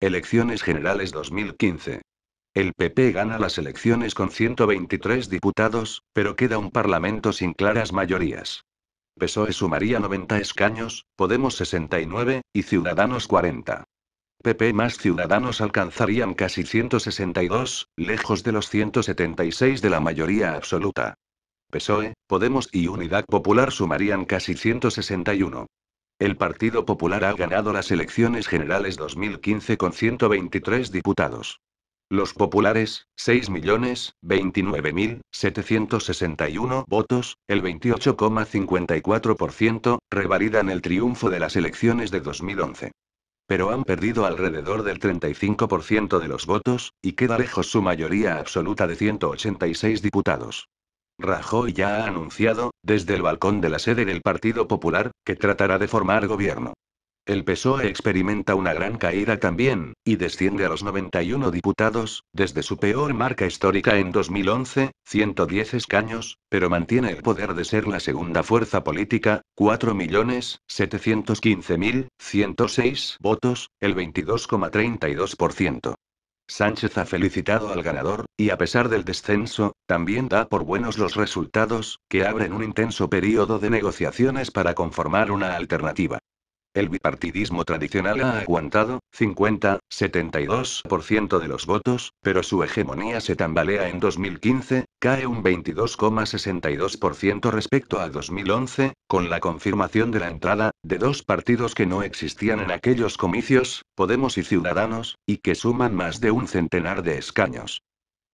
Elecciones Generales 2015. El PP gana las elecciones con 123 diputados, pero queda un Parlamento sin claras mayorías. PSOE sumaría 90 escaños, Podemos 69, y Ciudadanos 40. PP más Ciudadanos alcanzarían casi 162, lejos de los 176 de la mayoría absoluta. PSOE, Podemos y Unidad Popular sumarían casi 161. El Partido Popular ha ganado las elecciones generales 2015 con 123 diputados. Los populares, 6.029.761 votos, el 28,54%, revalidan el triunfo de las elecciones de 2011. Pero han perdido alrededor del 35% de los votos, y queda lejos su mayoría absoluta de 186 diputados. Rajoy ya ha anunciado, desde el balcón de la sede del Partido Popular, que tratará de formar gobierno. El PSOE experimenta una gran caída también, y desciende a los 91 diputados, desde su peor marca histórica en 2011, 110 escaños, pero mantiene el poder de ser la segunda fuerza política, 4.715.106 votos, el 22,32%. Sánchez ha felicitado al ganador, y a pesar del descenso, también da por buenos los resultados, que abren un intenso periodo de negociaciones para conformar una alternativa. El bipartidismo tradicional ha aguantado 50, 72% de los votos, pero su hegemonía se tambalea en 2015, Cae un 22,62% respecto a 2011, con la confirmación de la entrada, de dos partidos que no existían en aquellos comicios, Podemos y Ciudadanos, y que suman más de un centenar de escaños.